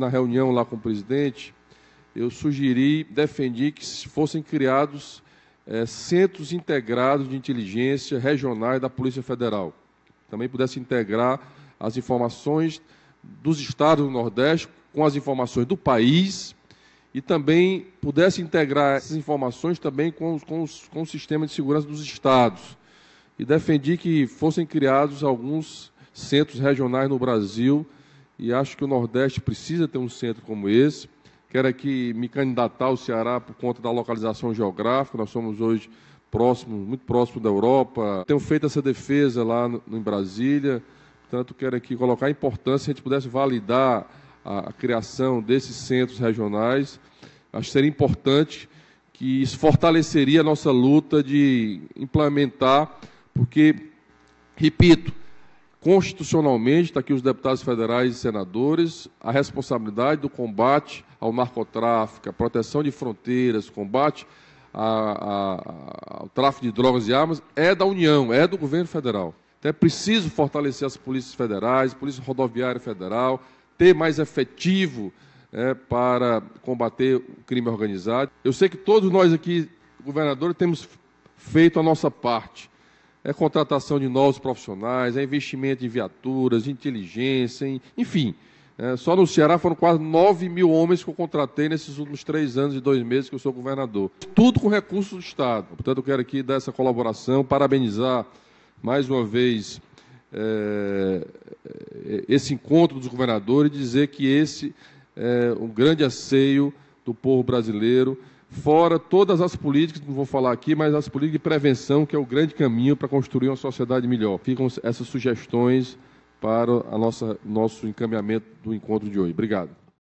na reunião lá com o presidente, eu sugeri, defendi que fossem criados é, centros integrados de inteligência regionais da Polícia Federal. Também pudesse integrar as informações dos estados do Nordeste com as informações do país e também pudesse integrar essas informações também com, os, com, os, com o sistema de segurança dos estados. E defendi que fossem criados alguns centros regionais no Brasil e acho que o Nordeste precisa ter um centro como esse. Quero aqui me candidatar ao Ceará por conta da localização geográfica. Nós somos hoje próximos, muito próximo da Europa. Tenho feito essa defesa lá no, em Brasília. Portanto, quero aqui colocar a importância se a gente pudesse validar a, a criação desses centros regionais. Acho que seria importante que isso fortaleceria a nossa luta de implementar, porque, repito, constitucionalmente, está aqui os deputados federais e senadores, a responsabilidade do combate ao narcotráfico, a proteção de fronteiras, combate a, a, ao tráfico de drogas e armas é da União, é do governo federal. Então é preciso fortalecer as polícias federais, Polícia Rodoviária Federal, ter mais efetivo é, para combater o crime organizado. Eu sei que todos nós aqui, governadores, temos feito a nossa parte é contratação de novos profissionais, é investimento em viaturas, inteligência, em, enfim. É, só no Ceará foram quase 9 mil homens que eu contratei nesses últimos três anos e dois meses que eu sou governador. Tudo com recursos do Estado. Portanto, eu quero aqui dar essa colaboração, parabenizar mais uma vez é, é esse encontro dos governadores e dizer que esse é um grande asseio do povo brasileiro fora todas as políticas, não vou falar aqui, mas as políticas de prevenção, que é o grande caminho para construir uma sociedade melhor. Ficam essas sugestões para a nossa, nosso encaminhamento do encontro de hoje. Obrigado.